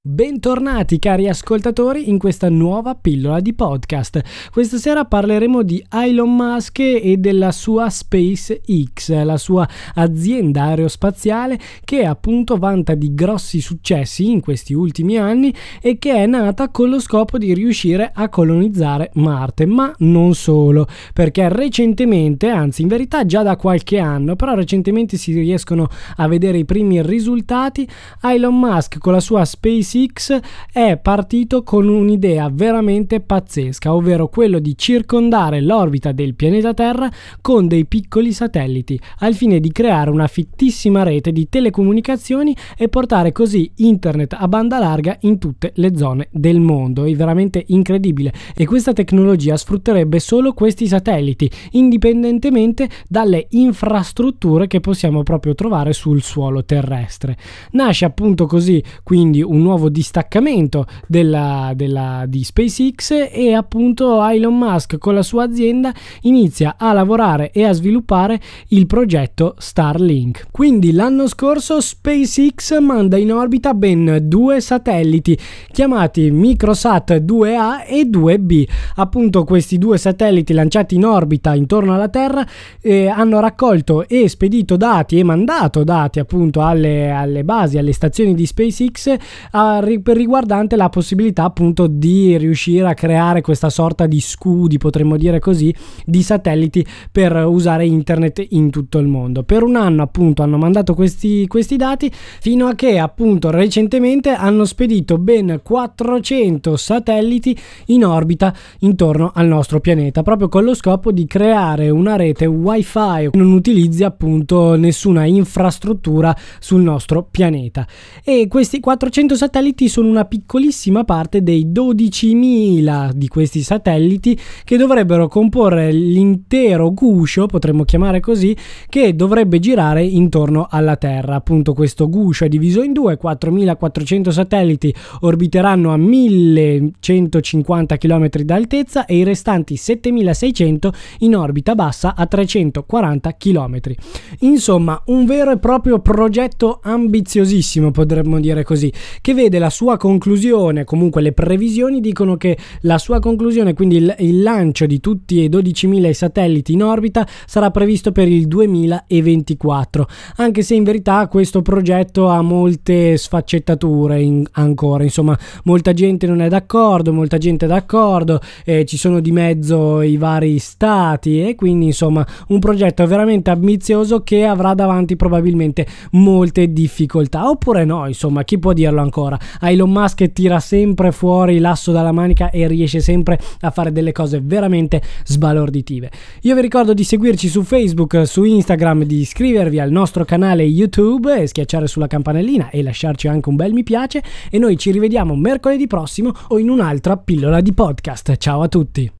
Bentornati cari ascoltatori in questa nuova pillola di podcast. Questa sera parleremo di Elon Musk e della sua SpaceX, la sua azienda aerospaziale che appunto vanta di grossi successi in questi ultimi anni e che è nata con lo scopo di riuscire a colonizzare Marte, ma non solo, perché recentemente, anzi in verità già da qualche anno, però recentemente si riescono a vedere i primi risultati, Elon Musk con la sua SpaceX SpaceX è partito con un'idea veramente pazzesca, ovvero quello di circondare l'orbita del pianeta Terra con dei piccoli satelliti, al fine di creare una fittissima rete di telecomunicazioni e portare così internet a banda larga in tutte le zone del mondo. È veramente incredibile e questa tecnologia sfrutterebbe solo questi satelliti, indipendentemente dalle infrastrutture che possiamo proprio trovare sul suolo terrestre. Nasce appunto così quindi un nuovo nuovo distaccamento della, della, di SpaceX e appunto Elon Musk con la sua azienda inizia a lavorare e a sviluppare il progetto Starlink. Quindi l'anno scorso SpaceX manda in orbita ben due satelliti chiamati Microsat 2A e 2B. Appunto questi due satelliti lanciati in orbita intorno alla Terra eh, hanno raccolto e spedito dati e mandato dati appunto alle, alle basi, alle stazioni di SpaceX a riguardante la possibilità appunto di riuscire a creare questa sorta di scudi, potremmo dire così, di satelliti per usare internet in tutto il mondo. Per un anno appunto hanno mandato questi, questi dati fino a che appunto recentemente hanno spedito ben 400 satelliti in orbita intorno al nostro pianeta, proprio con lo scopo di creare una rete wifi che non utilizzi appunto nessuna infrastruttura sul nostro pianeta. E questi 400 satelliti satelliti sono una piccolissima parte dei 12.000 di questi satelliti che dovrebbero comporre l'intero guscio, potremmo chiamare così, che dovrebbe girare intorno alla Terra. Appunto questo guscio è diviso in due, 4.400 satelliti orbiteranno a 1.150 km d'altezza e i restanti 7.600 in orbita bassa a 340 km. Insomma, un vero e proprio progetto ambiziosissimo, potremmo dire così, che vede vede la sua conclusione, comunque le previsioni dicono che la sua conclusione, quindi il, il lancio di tutti e 12.000 satelliti in orbita, sarà previsto per il 2024, anche se in verità questo progetto ha molte sfaccettature in, ancora, insomma molta gente non è d'accordo, molta gente è d'accordo, eh, ci sono di mezzo i vari stati e quindi insomma un progetto veramente ambizioso che avrà davanti probabilmente molte difficoltà, oppure no, insomma chi può dirlo ancora? Elon Musk tira sempre fuori l'asso dalla manica e riesce sempre a fare delle cose veramente sbalorditive. Io vi ricordo di seguirci su Facebook, su Instagram, di iscrivervi al nostro canale YouTube e schiacciare sulla campanellina e lasciarci anche un bel mi piace e noi ci rivediamo mercoledì prossimo o in un'altra pillola di podcast. Ciao a tutti!